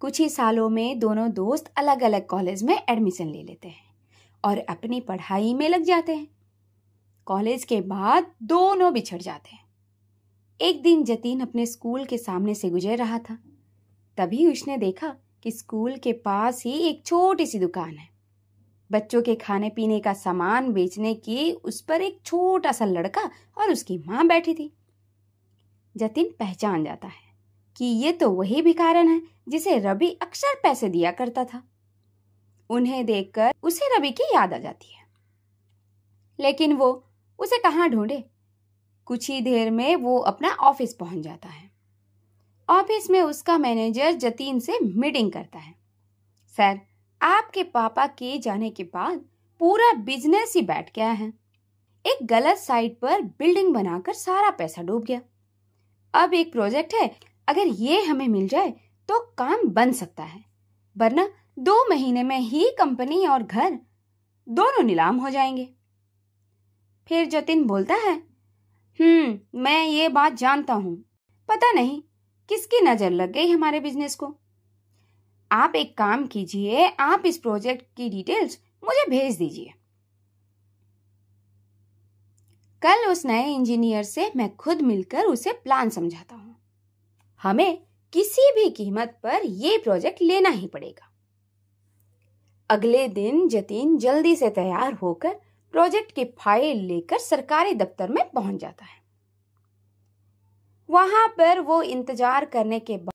कुछ ही सालों में दोनों दोस्त अलग अलग कॉलेज में एडमिशन ले लेते हैं और अपनी पढ़ाई में लग जाते हैं कॉलेज के बाद दोनों बिछड़ जाते हैं एक दिन जतीन अपने स्कूल के सामने से गुजर रहा था तभी उसने देखा कि स्कूल के पास ही एक छोटी सी दुकान है बच्चों के खाने पीने का सामान बेचने की उस पर एक छोटा सा लड़का और उसकी माँ बैठी थी जतिन पहचान जाता है कि ये तो वही भिखारन है जिसे रवि अक्सर पैसे दिया करता था उन्हें देखकर उसे रवि की याद आ जाती है लेकिन वो उसे कहाँ ढूंढे कुछ ही देर में वो अपना ऑफिस पहुंच जाता है ऑफिस में उसका मैनेजर जतीन से मीटिंग करता है सर आपके पापा के जाने के बाद पूरा बिजनेस ही बैठ गया है एक गलत साइट पर बिल्डिंग बनाकर सारा पैसा डूब गया अब एक प्रोजेक्ट है अगर ये हमें मिल जाए तो काम बन सकता है वरना दो महीने में ही कंपनी और घर दोनों नीलाम हो जाएंगे फिर जतिन बोलता है हम्म मैं ये बात जानता हूँ पता नहीं किसकी नज़र लग गई हमारे बिजनेस को आप एक काम कीजिए आप इस प्रोजेक्ट की डिटेल्स मुझे भेज दीजिए कल उस नए इंजीनियर से मैं खुद मिलकर उसे प्लान समझाता हूँ हमें किसी भी कीमत पर यह प्रोजेक्ट लेना ही पड़ेगा अगले दिन जतीन जल्दी से तैयार होकर प्रोजेक्ट की फाइल लेकर सरकारी दफ्तर में पहुंच जाता है वहां पर वो इंतजार करने के बाद